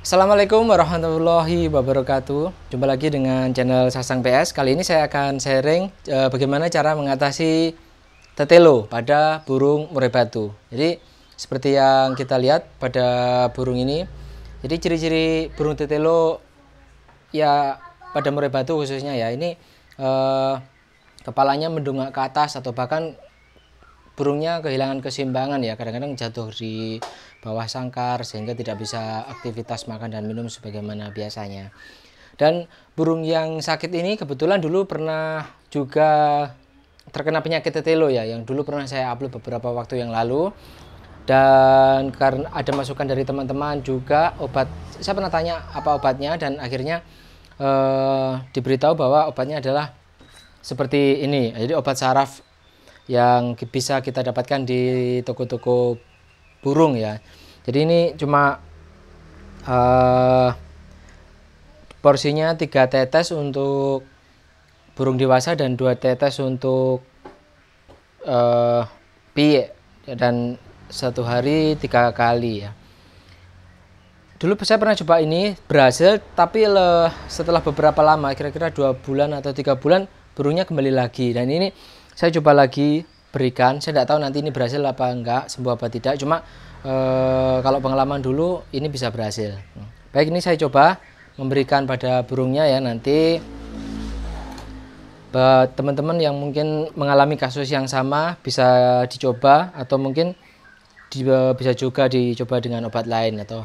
Assalamualaikum warahmatullahi wabarakatuh. Jumpa lagi dengan channel Sasang PS. Kali ini saya akan sharing e, bagaimana cara mengatasi tetelo pada burung murai batu. Jadi seperti yang kita lihat pada burung ini, jadi ciri-ciri burung tetelo ya pada murai batu khususnya ya ini e, kepalanya mendongak ke atas atau bahkan burungnya kehilangan keseimbangan ya kadang-kadang jatuh di bawah sangkar sehingga tidak bisa aktivitas makan dan minum sebagaimana biasanya dan burung yang sakit ini kebetulan dulu pernah juga terkena penyakit tetelo ya yang dulu pernah saya upload beberapa waktu yang lalu dan karena ada masukan dari teman-teman juga obat saya pernah tanya apa obatnya dan akhirnya eh, diberitahu bahwa obatnya adalah seperti ini jadi obat saraf yang bisa kita dapatkan di toko-toko burung ya. Jadi ini cuma uh, porsinya tiga tetes untuk burung dewasa dan dua tetes untuk uh, eh, pie dan satu hari tiga kali ya dulu saya pernah coba ini berhasil tapi le, setelah beberapa lama kira-kira dua bulan atau tiga bulan burungnya kembali lagi dan ini saya coba lagi berikan saya tidak tahu nanti ini berhasil apa enggak sembuh apa tidak cuma e, kalau pengalaman dulu ini bisa berhasil baik ini saya coba memberikan pada burungnya ya nanti teman-teman yang mungkin mengalami kasus yang sama bisa dicoba atau mungkin di, eh, bisa juga dicoba dengan obat lain atau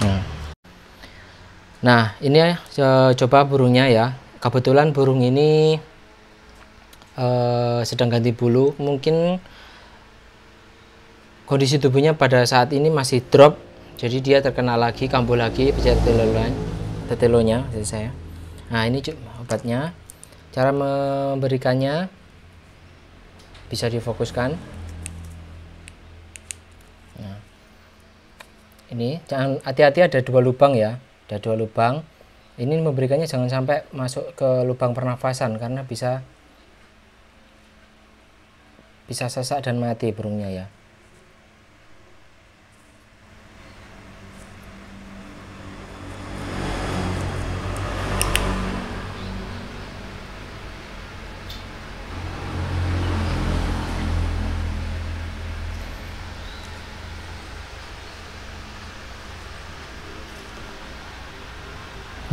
Nah, nah ini ya coba burungnya ya. Kebetulan burung ini uh, sedang ganti bulu. Mungkin kondisi tubuhnya pada saat ini masih drop. Jadi dia terkena lagi, kambuh lagi pecah tetelonya, telurnya saya. Nah, ini obatnya. Cara memberikannya bisa difokuskan ini jangan hati-hati ada dua lubang ya ada dua lubang ini memberikannya jangan sampai masuk ke lubang pernafasan karena bisa bisa sesak dan mati burungnya ya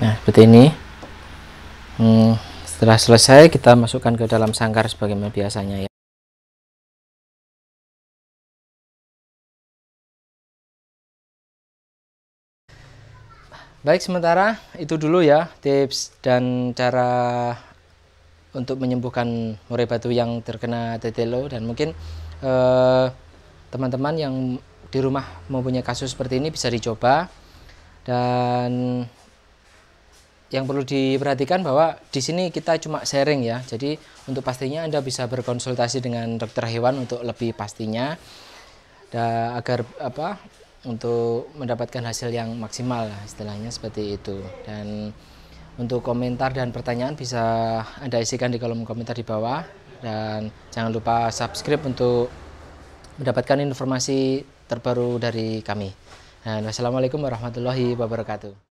nah seperti ini hmm, setelah selesai kita masukkan ke dalam sangkar sebagaimana biasanya ya Baik, sementara itu dulu ya tips dan cara untuk menyembuhkan murai batu yang terkena tetelo dan mungkin eh, teman-teman eh, yang di rumah mempunyai kasus seperti ini bisa dicoba dan yang perlu diperhatikan bahwa di sini kita cuma sharing ya. Jadi untuk pastinya Anda bisa berkonsultasi dengan dokter hewan untuk lebih pastinya da, agar apa untuk mendapatkan hasil yang maksimal lah, istilahnya seperti itu. Dan untuk komentar dan pertanyaan bisa Anda isikan di kolom komentar di bawah dan jangan lupa subscribe untuk mendapatkan informasi terbaru dari kami. Dan wassalamualaikum warahmatullahi wabarakatuh.